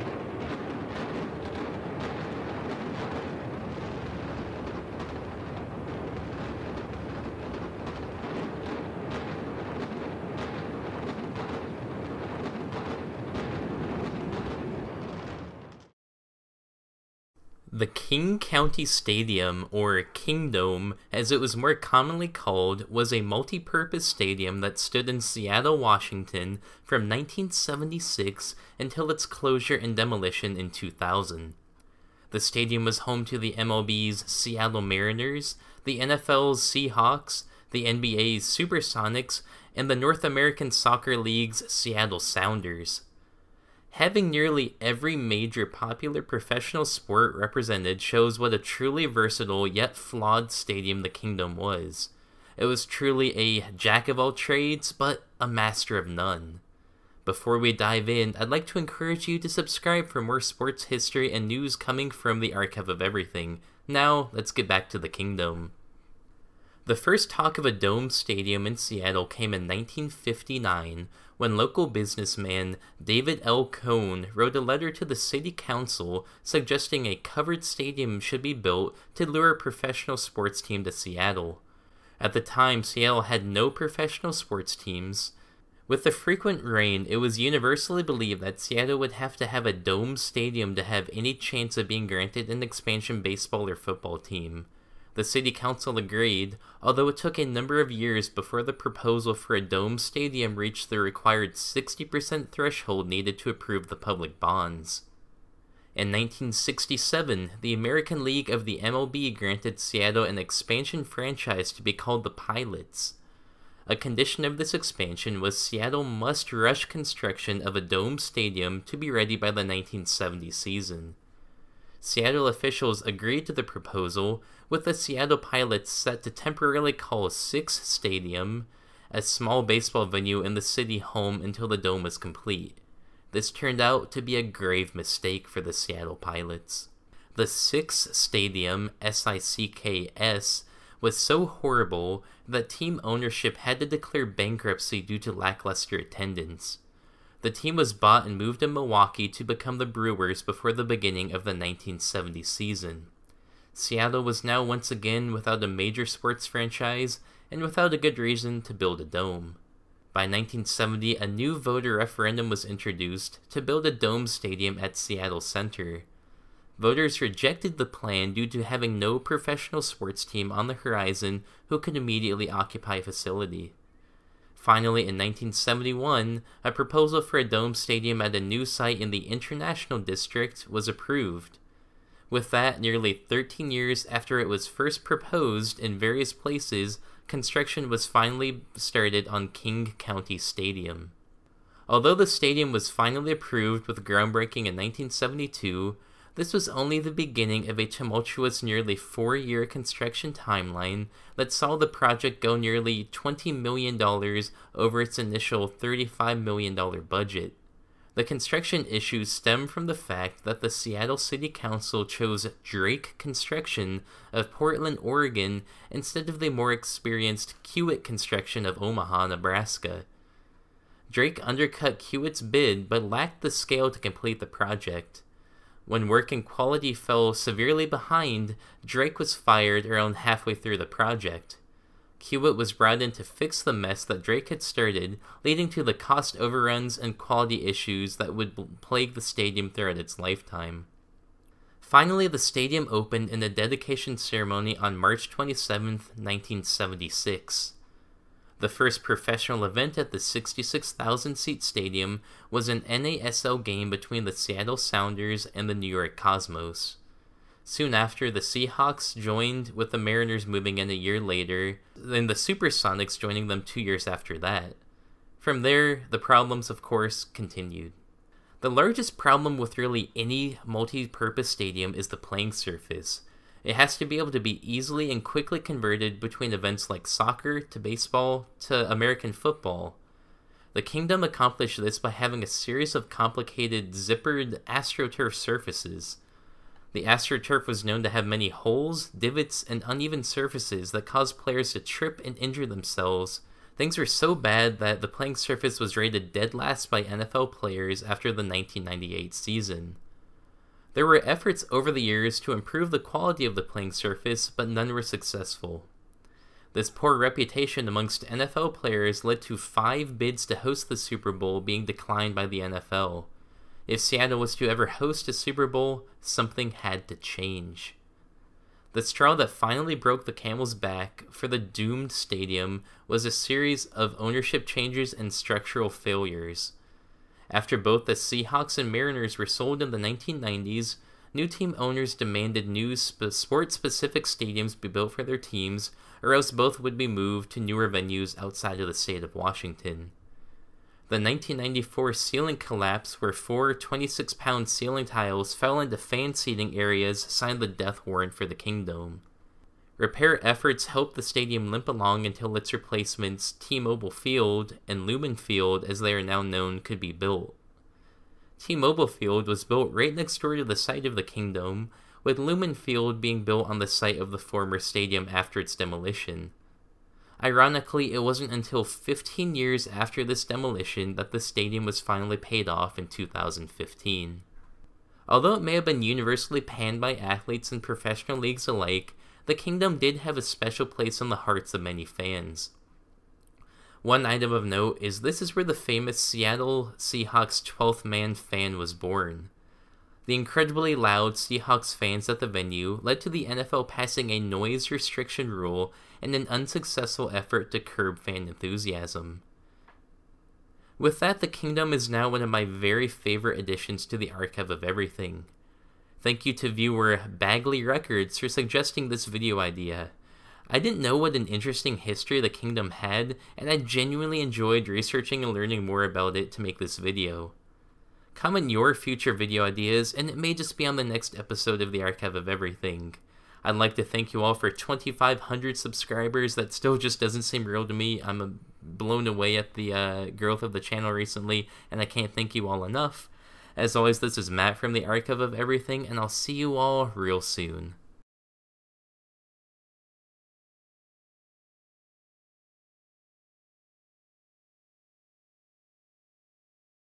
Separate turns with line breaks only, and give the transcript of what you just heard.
Thank you. The King County Stadium, or Kingdome as it was more commonly called, was a multi purpose stadium that stood in Seattle, Washington from 1976 until its closure and demolition in 2000. The stadium was home to the MLB's Seattle Mariners, the NFL's Seahawks, the NBA's Supersonics, and the North American Soccer League's Seattle Sounders. Having nearly every major popular professional sport represented shows what a truly versatile yet flawed stadium the kingdom was. It was truly a jack of all trades, but a master of none. Before we dive in, I'd like to encourage you to subscribe for more sports history and news coming from the Archive of Everything. Now, let's get back to the kingdom. The first talk of a dome stadium in Seattle came in 1959 when local businessman David L. Cohn wrote a letter to the city council suggesting a covered stadium should be built to lure a professional sports team to Seattle. At the time, Seattle had no professional sports teams. With the frequent rain, it was universally believed that Seattle would have to have a dome stadium to have any chance of being granted an expansion baseball or football team. The city council agreed, although it took a number of years before the proposal for a dome stadium reached the required 60% threshold needed to approve the public bonds. In 1967, the American League of the MLB granted Seattle an expansion franchise to be called the Pilots. A condition of this expansion was Seattle must rush construction of a dome stadium to be ready by the 1970 season. Seattle officials agreed to the proposal, with the Seattle Pilots set to temporarily call Six Stadium a small baseball venue in the city home until the dome is complete. This turned out to be a grave mistake for the Seattle Pilots. The Six Stadium, S I C K S, was so horrible that team ownership had to declare bankruptcy due to lackluster attendance. The team was bought and moved to Milwaukee to become the Brewers before the beginning of the 1970 season. Seattle was now once again without a major sports franchise and without a good reason to build a dome. By 1970, a new voter referendum was introduced to build a dome stadium at Seattle Center. Voters rejected the plan due to having no professional sports team on the horizon who could immediately occupy a facility. Finally, in 1971, a proposal for a dome stadium at a new site in the International District was approved. With that, nearly 13 years after it was first proposed in various places, construction was finally started on King County Stadium. Although the stadium was finally approved with groundbreaking in 1972, this was only the beginning of a tumultuous nearly four year construction timeline that saw the project go nearly $20 million over its initial $35 million budget. The construction issues stem from the fact that the Seattle City Council chose Drake Construction of Portland, Oregon, instead of the more experienced Kiewit Construction of Omaha, Nebraska. Drake undercut Kiewitt's bid but lacked the scale to complete the project. When work and quality fell severely behind, Drake was fired around halfway through the project. Hewitt was brought in to fix the mess that Drake had started, leading to the cost overruns and quality issues that would plague the stadium throughout its lifetime. Finally, the stadium opened in a dedication ceremony on March 27, 1976. The first professional event at the 66,000 seat stadium was an NASL game between the Seattle Sounders and the New York Cosmos. Soon after, the Seahawks joined, with the Mariners moving in a year later, then the Supersonics joining them two years after that. From there, the problems, of course, continued. The largest problem with really any multi purpose stadium is the playing surface it has to be able to be easily and quickly converted between events like soccer to baseball to American football. The kingdom accomplished this by having a series of complicated zippered astroturf surfaces. The astroturf was known to have many holes, divots, and uneven surfaces that caused players to trip and injure themselves. Things were so bad that the playing surface was rated dead last by NFL players after the 1998 season. There were efforts over the years to improve the quality of the playing surface, but none were successful. This poor reputation amongst NFL players led to five bids to host the Super Bowl being declined by the NFL. If Seattle was to ever host a Super Bowl, something had to change. The straw that finally broke the camel's back for the doomed stadium was a series of ownership changes and structural failures. After both the Seahawks and Mariners were sold in the 1990s, new team owners demanded new sp sports specific stadiums be built for their teams, or else both would be moved to newer venues outside of the state of Washington. The 1994 ceiling collapse, where four 26 pound ceiling tiles fell into fan seating areas, signed the death warrant for the kingdom. Repair efforts helped the stadium limp along until its replacements, T Mobile Field and Lumen Field, as they are now known, could be built. T Mobile Field was built right next door to the site of the Kingdom, with Lumen Field being built on the site of the former stadium after its demolition. Ironically, it wasn't until 15 years after this demolition that the stadium was finally paid off in 2015. Although it may have been universally panned by athletes and professional leagues alike, the kingdom did have a special place in the hearts of many fans. One item of note is this is where the famous Seattle Seahawks 12th man fan was born. The incredibly loud Seahawks fans at the venue led to the NFL passing a noise restriction rule and an unsuccessful effort to curb fan enthusiasm. With that, the kingdom is now one of my very favorite additions to the archive of everything. Thank you to viewer Bagley Records for suggesting this video idea. I didn't know what an interesting history the kingdom had, and I genuinely enjoyed researching and learning more about it to make this video. Comment your future video ideas, and it may just be on the next episode of the Archive of Everything. I'd like to thank you all for 2,500 subscribers. That still just doesn't seem real to me. I'm uh, blown away at the uh, growth of the channel recently, and I can't thank you all enough. As always, this is Matt from the Archive of Everything, and I'll see you all real soon.